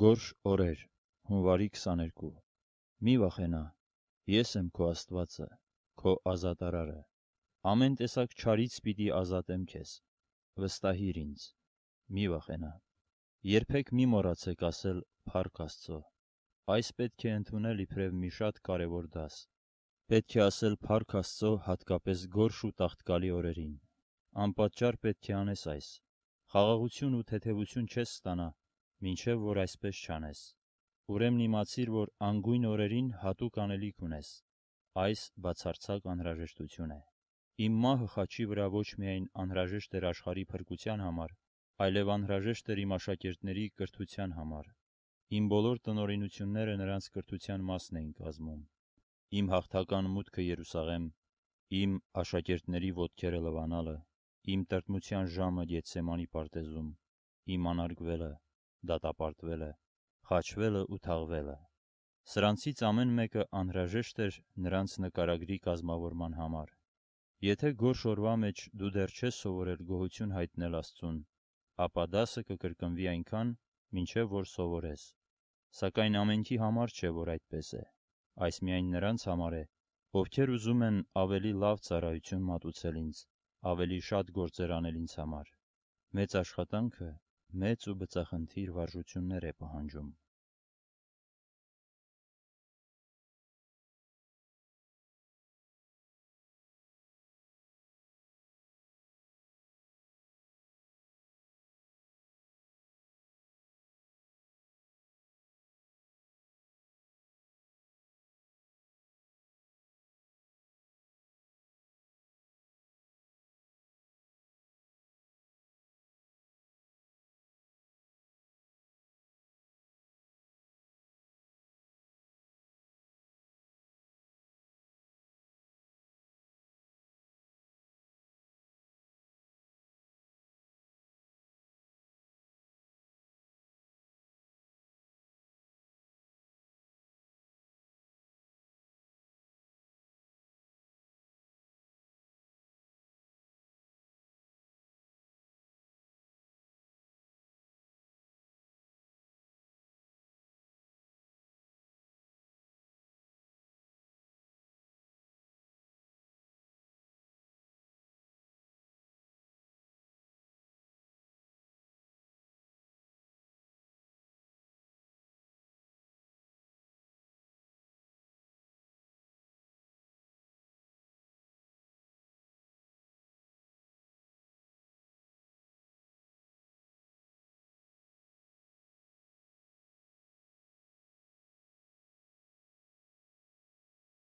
Գորշ օրեր, հունվարի 22։ Մի վախենա, ես եմ քո Աստվածը, քո ազատարարը։ Ամեն տեսակ չարից պիտի ազատեմ քեզ։ Վստահիր ինձ։ Մի վախենա։ Երբեք մի մոռացեք ասել Փառք Աստծո։ Այս պետք է ընդունել իբրև մի շատ կարևոր դաս։ Պետք է ասել Փառք Աստծո հատկապես գորշ ու տաղտկալի օրերին։ Անպատճառ պետք է անես այս։ Խաղաղություն ու թեթևություն չես ստանա մինչև որ այսպես չանես։ Ուրեմն իմացիր, որ անգույն օրերին հատուկ անելիք ունես։ Այս բացարձակ անհրաժեշտություն է։ Իմ մահը խաչի վրա ոչ միայն անհրաժեշտ էր աշխարհի փրկության համար, այլև անհրաժեշտ էր իմ աշակերտների կրթության համար։ Իմ բոլոր տնորինությունները նրանց կրթության մասն էին կազմում։ Իմ հաղթական մուտքը Երուսաղեմ, իմ աշակերտների ոտքերը լվանալը, իմ տրտմության ժամը Գեցսեմանի պարտեզում, իմ անարգվելը, դատապարտվելը, խաչվելը ու թաղվելը։ Սրանցից ամեն մեկը անհրաժեշտ էր նրանց նկարագրի կազմավորման համար։ Եթե գորշ օրվա մեջ դու դեռ չես սովորել գոհություն հայտնել Աստծուն, ապա դասը կկրկնվի այնքան, մինչև որ սովորես։ Սակայն ամենքի համար չէ, որ այդպես է։ Այս միայն նրանց համար է, ովքեր ուզում են ավելի լավ ծառայություն մատուցել ինձ, ավելի շատ գործեր անել ինձ համար։ Մեծ աշխատանքը մեծ ու բծախնդիր վարժություններ է պահանջում